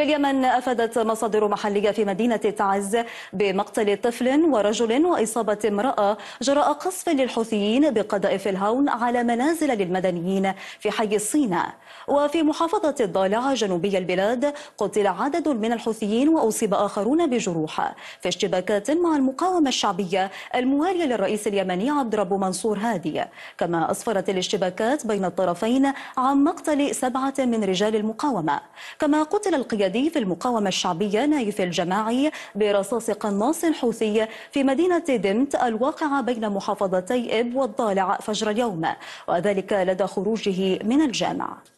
في اليمن أفادت مصادر محلية في مدينة تعز بمقتل طفل ورجل وإصابة امرأة جراء قصف للحوثيين بقذائف الهون على منازل للمدنيين في حي الصيناء وفي محافظة الضالع جنوبي البلاد قتل عدد من الحوثيين وأصيب آخرون بجروح في اشتباكات مع المقاومة الشعبية الموالية للرئيس اليمني عبد رب منصور هادي كما أسفرت الاشتباكات بين الطرفين عن مقتل سبعة من رجال المقاومة كما قتل القيادة قيادي في المقاومة الشعبية نايف الجماعي برصاص قناص حوثي في مدينة دمت الواقعة بين محافظتي إب والضالع فجر اليوم وذلك لدى خروجه من الجامع